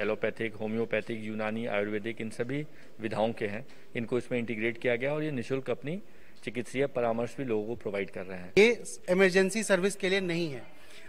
allopathic homeopathic यूनानी आयुर्वेदिक इन सभी विधाओं के हैं इनको इसमें इंटीग्रेट किया गया और ये निःशुल्क अपनी चिकित्सीय परामर्श भी लोगों को प्रोवाइड कर रहे हैं ये इमरजेंसी सर्विस के लिए नहीं है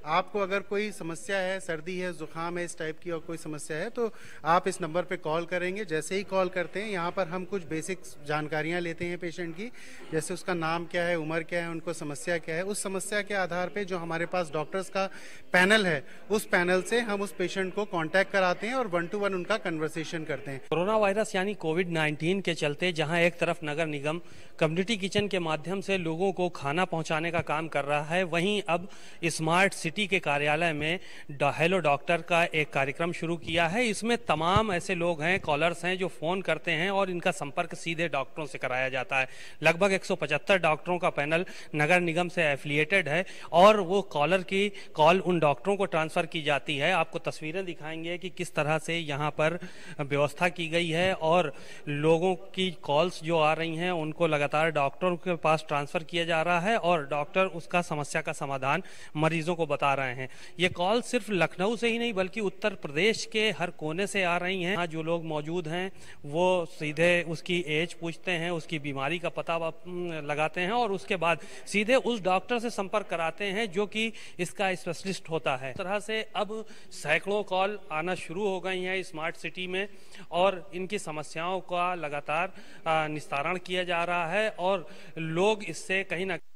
आपको अगर कोई समस्या है सर्दी है ज़ुकाम है इस टाइप की और कोई समस्या है तो आप इस नंबर पे कॉल करेंगे जैसे ही कॉल करते हैं यहाँ पर हम कुछ बेसिक जानकारियाँ लेते हैं पेशेंट की जैसे उसका नाम क्या है उम्र क्या है उनको समस्या क्या है उस समस्या के आधार पर जो हमारे पास डॉक्टर्स का पैनल है उस पैनल से हम उस पेशेंट को कॉन्टैक्ट कराते हैं और वन टू वन उनका कन्वर्सेशन करते हैं कोरोना वायरस यानी कोविड नाइन्टीन के चलते जहाँ एक तरफ नगर निगम कम्युनिटी किचन के माध्यम से लोगों को खाना पहुँचाने का काम कर रहा है वहीं अब स्मार्ट सिटी सिटी के कार्यालय में हेलो डॉक्टर का एक कार्यक्रम शुरू किया है इसमें तमाम ऐसे लोग हैं कॉलर्स हैं जो फ़ोन करते हैं और इनका संपर्क सीधे डॉक्टरों से कराया जाता है लगभग 175 डॉक्टरों का पैनल नगर निगम से एफिलिएटेड है और वो कॉलर की कॉल उन डॉक्टरों को ट्रांसफ़र की जाती है आपको तस्वीरें दिखाएंगे कि किस तरह से यहाँ पर व्यवस्था की गई है और लोगों की कॉल्स जो आ रही हैं उनको लगातार डॉक्टरों के पास ट्रांसफ़र किया जा रहा है और डॉक्टर उसका समस्या का समाधान मरीजों को बता बता रहे हैं ये कॉल सिर्फ लखनऊ से ही नहीं बल्कि उत्तर प्रदेश के हर कोने से आ रही हैं जो लोग मौजूद हैं वो सीधे उसकी एज पूछते हैं उसकी बीमारी का पता लगाते हैं और उसके बाद सीधे उस डॉक्टर से संपर्क कराते हैं जो कि इसका स्पेशलिस्ट होता है तरह से अब सैकड़ों कॉल आना शुरू हो गई हैं स्मार्ट सिटी में और इनकी समस्याओं का लगातार निस्तारण किया जा रहा है और लोग इससे कहीं ना